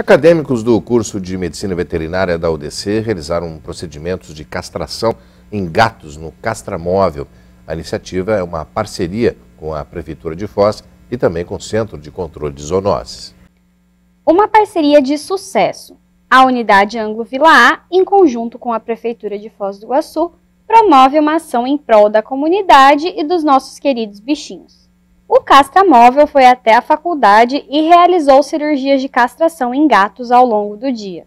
Acadêmicos do curso de Medicina Veterinária da UDC realizaram procedimentos de castração em gatos no Castramóvel. A iniciativa é uma parceria com a Prefeitura de Foz e também com o Centro de Controle de Zoonoses. Uma parceria de sucesso. A unidade Anglo Vila A, em conjunto com a Prefeitura de Foz do Iguaçu, promove uma ação em prol da comunidade e dos nossos queridos bichinhos. O Castra Móvel foi até a faculdade e realizou cirurgias de castração em gatos ao longo do dia.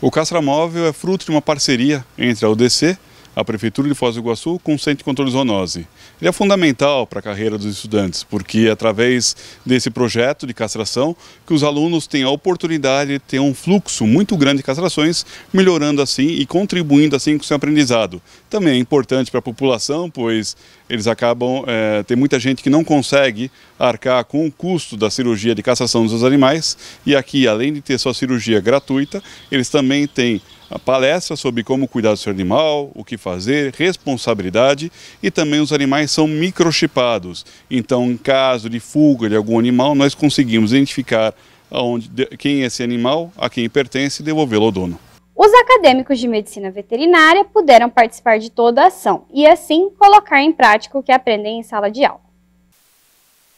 O Castra Móvel é fruto de uma parceria entre a UDC a Prefeitura de Foz do Iguaçu com o Centro de Controle Zoonose. Ele é fundamental para a carreira dos estudantes, porque é através desse projeto de castração que os alunos têm a oportunidade de ter um fluxo muito grande de castrações, melhorando assim e contribuindo assim com o seu aprendizado. Também é importante para a população, pois eles acabam, é, tem muita gente que não consegue arcar com o custo da cirurgia de castração dos animais, e aqui, além de ter sua cirurgia gratuita, eles também têm a palestra sobre como cuidar do seu animal, o que fazer, responsabilidade e também os animais são microchipados. Então, em caso de fuga de algum animal, nós conseguimos identificar aonde, quem é esse animal, a quem pertence e devolvê-lo ao dono. Os acadêmicos de medicina veterinária puderam participar de toda a ação e assim colocar em prática o que aprendem em sala de aula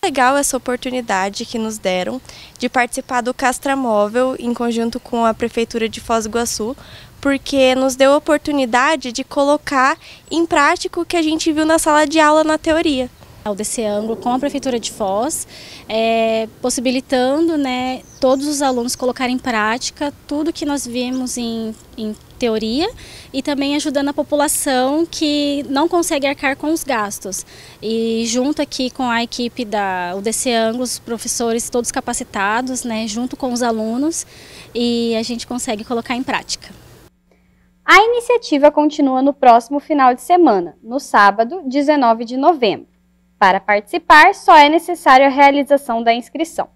legal essa oportunidade que nos deram de participar do Castramóvel em conjunto com a Prefeitura de Foz do Iguaçu, porque nos deu a oportunidade de colocar em prática o que a gente viu na sala de aula na teoria desse ângulo com a Prefeitura de Foz, é, possibilitando né, todos os alunos colocarem em prática tudo que nós vimos em, em teoria e também ajudando a população que não consegue arcar com os gastos. E junto aqui com a equipe da UDC Anglos, professores todos capacitados, né, junto com os alunos, e a gente consegue colocar em prática. A iniciativa continua no próximo final de semana, no sábado, 19 de novembro. Para participar, só é necessário a realização da inscrição.